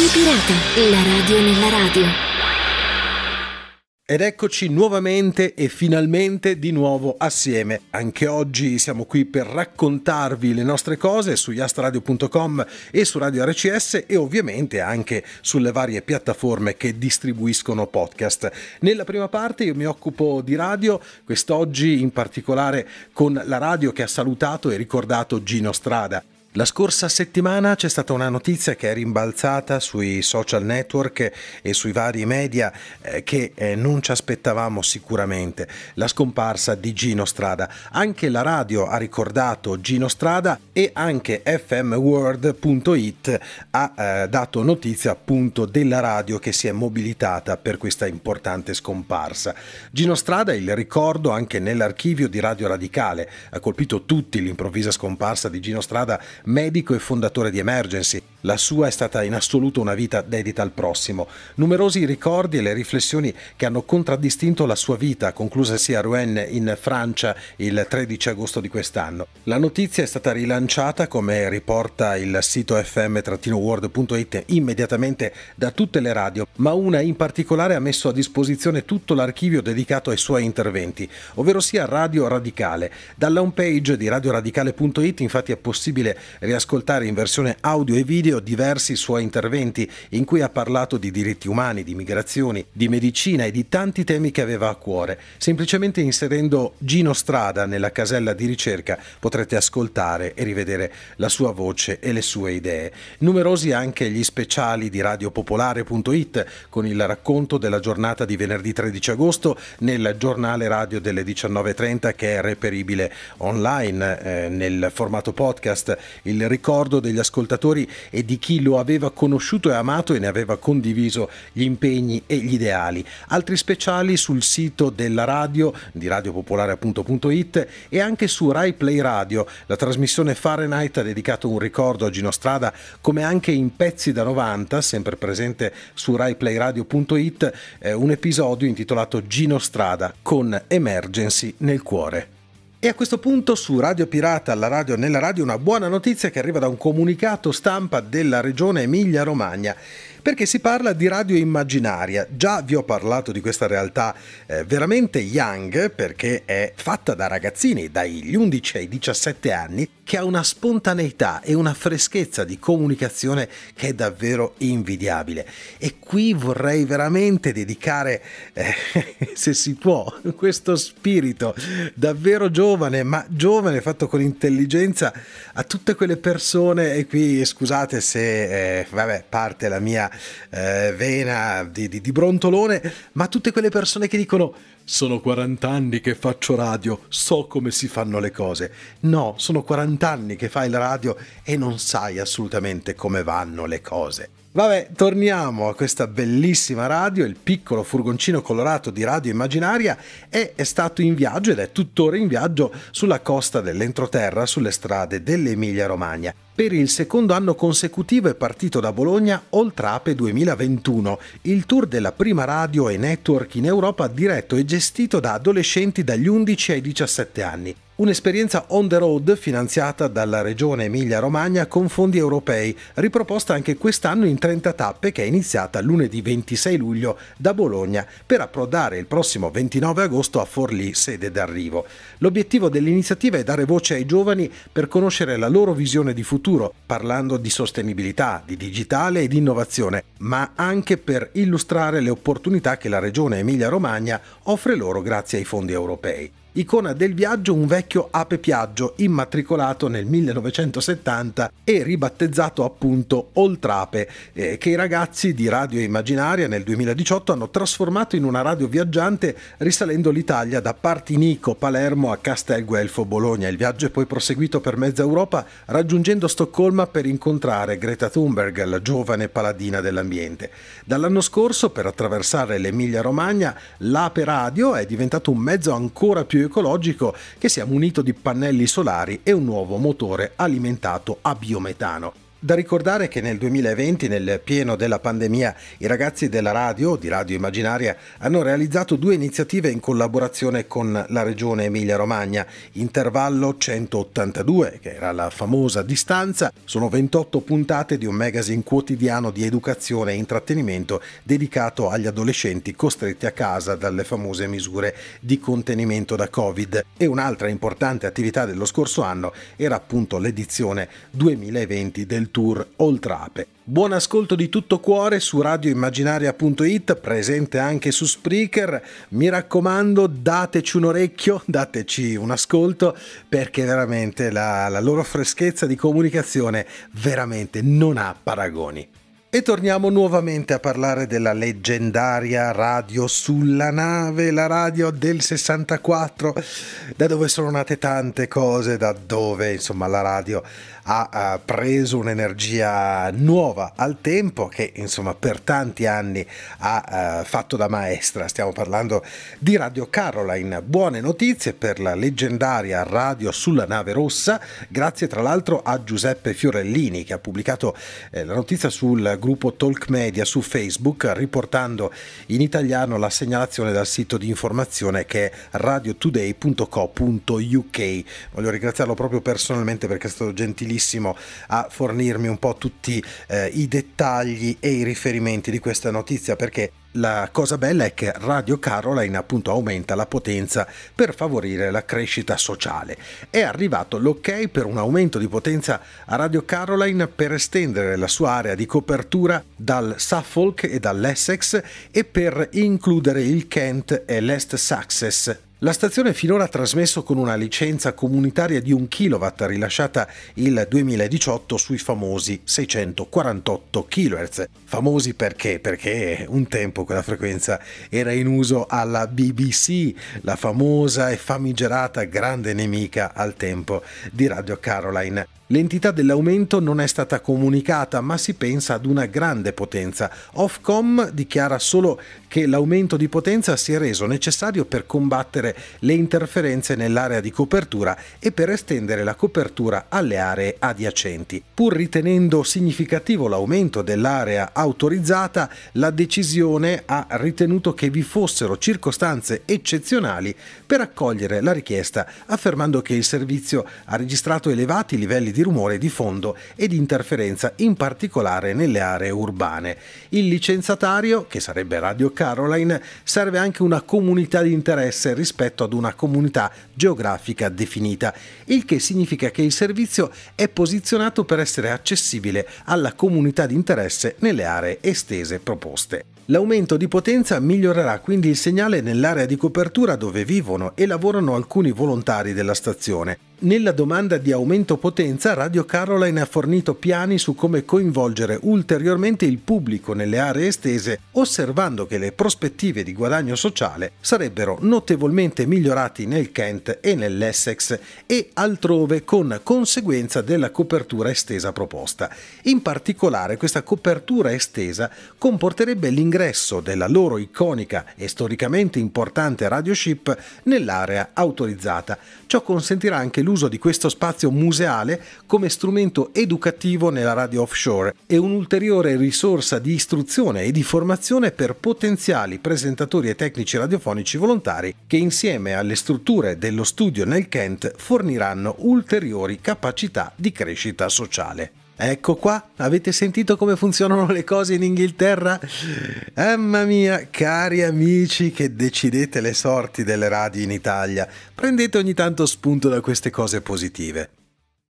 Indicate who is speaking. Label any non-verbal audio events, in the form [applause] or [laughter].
Speaker 1: Radio Pirata, la radio nella radio. Ed eccoci nuovamente e finalmente di nuovo assieme. Anche oggi siamo qui per raccontarvi le nostre cose su yastradio.com e su Radio RCS e ovviamente anche sulle varie piattaforme che distribuiscono podcast. Nella prima parte io mi occupo di radio, quest'oggi in particolare con la radio che ha salutato e ricordato Gino Strada. La scorsa settimana c'è stata una notizia che è rimbalzata sui social network e sui vari media eh, che eh, non ci aspettavamo sicuramente, la scomparsa di Gino Strada. Anche la radio ha ricordato Gino Strada e anche fmworld.it ha eh, dato notizia appunto della radio che si è mobilitata per questa importante scomparsa. Gino Strada, il ricordo anche nell'archivio di Radio Radicale, ha colpito tutti l'improvvisa scomparsa di Gino Strada medico e fondatore di Emergency, la sua è stata in assoluto una vita dedita al prossimo. Numerosi i ricordi e le riflessioni che hanno contraddistinto la sua vita, conclusasi a Rouen in Francia il 13 agosto di quest'anno. La notizia è stata rilanciata, come riporta il sito fm-world.it, immediatamente da tutte le radio, ma una in particolare ha messo a disposizione tutto l'archivio dedicato ai suoi interventi, ovvero sia Radio Radicale. Dalla homepage di radioradicale.it infatti è possibile riascoltare in versione audio e video video diversi suoi interventi in cui ha parlato di diritti umani, di migrazioni, di medicina e di tanti temi che aveva a cuore. Semplicemente inserendo Gino Strada nella casella di ricerca potrete ascoltare e rivedere la sua voce e le sue idee. Numerosi anche gli speciali di radiopopolare.it con il racconto della giornata di venerdì 13 agosto nel giornale radio delle 19.30 che è reperibile online eh, nel formato podcast. Il ricordo degli ascoltatori e e di chi lo aveva conosciuto e amato e ne aveva condiviso gli impegni e gli ideali. Altri speciali sul sito della radio di radiopopolare.it e anche su Rai Play Radio. La trasmissione Fahrenheit ha dedicato un ricordo a Gino Strada come anche in pezzi da 90, sempre presente su RaiPlayRadio.it, eh, un episodio intitolato Gino Strada con Emergency nel cuore. E a questo punto su Radio Pirata, alla radio, nella radio, una buona notizia che arriva da un comunicato stampa della regione Emilia-Romagna perché si parla di radio immaginaria. Già vi ho parlato di questa realtà eh, veramente young perché è fatta da ragazzini dagli 11 ai 17 anni che ha una spontaneità e una freschezza di comunicazione che è davvero invidiabile. E qui vorrei veramente dedicare, eh, [laughs] se si può, questo spirito davvero giovane, ma giovane fatto con intelligenza, a tutte quelle persone, e qui scusate se eh, vabbè, parte la mia eh, vena di, di, di brontolone, ma tutte quelle persone che dicono sono 40 anni che faccio radio, so come si fanno le cose. No, sono 40 anni che fai la radio e non sai assolutamente come vanno le cose. Vabbè, torniamo a questa bellissima radio, il piccolo furgoncino colorato di Radio Immaginaria è, è stato in viaggio ed è tuttora in viaggio sulla costa dell'entroterra, sulle strade dell'Emilia Romagna. Per il secondo anno consecutivo è partito da Bologna Ape 2021, il tour della prima radio e network in Europa diretto e gestito da adolescenti dagli 11 ai 17 anni. Un'esperienza on the road finanziata dalla regione Emilia-Romagna con fondi europei, riproposta anche quest'anno in 30 tappe che è iniziata lunedì 26 luglio da Bologna per approdare il prossimo 29 agosto a Forlì, sede d'arrivo. L'obiettivo dell'iniziativa è dare voce ai giovani per conoscere la loro visione di futuro, parlando di sostenibilità, di digitale e di innovazione, ma anche per illustrare le opportunità che la regione Emilia-Romagna offre loro grazie ai fondi europei icona del viaggio un vecchio Ape Piaggio immatricolato nel 1970 e ribattezzato appunto Oltrape, eh, che i ragazzi di Radio Immaginaria nel 2018 hanno trasformato in una radio viaggiante risalendo l'Italia da Partinico, Palermo a Castel Guelfo, Bologna. Il viaggio è poi proseguito per mezza Europa raggiungendo Stoccolma per incontrare Greta Thunberg, la giovane paladina dell'ambiente. Dall'anno scorso per attraversare l'Emilia Romagna l'Ape Radio è diventato un mezzo ancora più ecologico che è munito di pannelli solari e un nuovo motore alimentato a biometano. Da ricordare che nel 2020, nel pieno della pandemia, i ragazzi della radio, di Radio Immaginaria, hanno realizzato due iniziative in collaborazione con la regione Emilia-Romagna. Intervallo 182, che era la famosa distanza, sono 28 puntate di un magazine quotidiano di educazione e intrattenimento dedicato agli adolescenti costretti a casa dalle famose misure di contenimento da Covid. E un'altra importante attività dello scorso anno era appunto l'edizione 2020 del del tour Oltrape. Buon ascolto di tutto cuore su radioimmaginaria.it, presente anche su Spreaker. Mi raccomando, dateci un orecchio, [laughs] dateci un ascolto, perché veramente la, la loro freschezza di comunicazione veramente non ha paragoni. E torniamo nuovamente a parlare della leggendaria radio sulla nave, la radio del 64, da dove sono nate tante cose, da dove insomma la radio ha, preso un'energia nuova al tempo che insomma per tanti anni ha uh, fatto da maestra. Stiamo parlando di Radio Caroline. Buone notizie per la leggendaria radio sulla nave rossa, grazie tra l'altro a Giuseppe Fiorellini che ha pubblicato eh, la notizia sul gruppo Talk Media su Facebook, riportando in italiano la segnalazione dal sito di informazione che è radiotoday.co.uk. Voglio ringraziarlo proprio personalmente perché è stato gentilissimo a fornirmi un po' tutti eh, i dettagli e i riferimenti di questa notizia perché la cosa bella è che Radio Caroline appunto aumenta la potenza per favorire la crescita sociale. È arrivato l'ok per un aumento di potenza a Radio Caroline per estendere la sua area di copertura dal Suffolk e dall'Essex e per includere il Kent e l'Est Success la stazione finora ha trasmesso con una licenza comunitaria di 1 kW rilasciata il 2018 sui famosi 648 kHz. Famosi perché? Perché un tempo quella frequenza era in uso alla BBC, la famosa e famigerata grande nemica al tempo di Radio Caroline. L'entità dell'aumento non è stata comunicata, ma si pensa ad una grande potenza. Ofcom dichiara solo che l'aumento di potenza si è reso necessario per combattere ridurre le interferenze nell'area di copertura e per estendere la copertura alle aree adiacenti. Pur ritenendo significativo l'aumento dell'area autorizzata, la decisione ha ritenuto che vi fossero circostanze eccezionali per accogliere la richiesta, affermando che il servizio ha registrato elevati livelli di rumore di fondo e di interferenza, in particolare nelle aree urbane. Il licenziatario, che sarebbe Radio Caroline, serve anche una comunità di interesse rispetto rispetto ad una comunità geografica definita, il che significa che il servizio è posizionato per essere accessibile alla comunità di interesse nelle aree estese proposte. L'aumento di potenza migliorerà quindi il segnale nell'area di copertura dove vivono e lavorano alcuni volontari della stazione, nella domanda di aumento potenza, Radio Caroline ha fornito piani su come coinvolgere ulteriormente il pubblico nelle aree estese, osservando che le prospettive di guadagno sociale sarebbero notevolmente migliorati nel Kent e nell'Essex e altrove con conseguenza della copertura estesa proposta. In particolare questa copertura estesa comporterebbe l'ingresso della loro iconica e storicamente importante radioship nell'area autorizzata. Ciò consentirà anche l'uso di questo spazio museale come strumento educativo nella radio offshore e un'ulteriore risorsa di istruzione e di formazione per potenziali presentatori e tecnici radiofonici volontari che insieme alle strutture dello studio nel Kent forniranno ulteriori capacità di crescita sociale. Ecco qua, avete sentito come funzionano le cose in Inghilterra? Mamma mia, cari amici che decidete le sorti delle radio in Italia, prendete ogni tanto spunto da queste cose positive.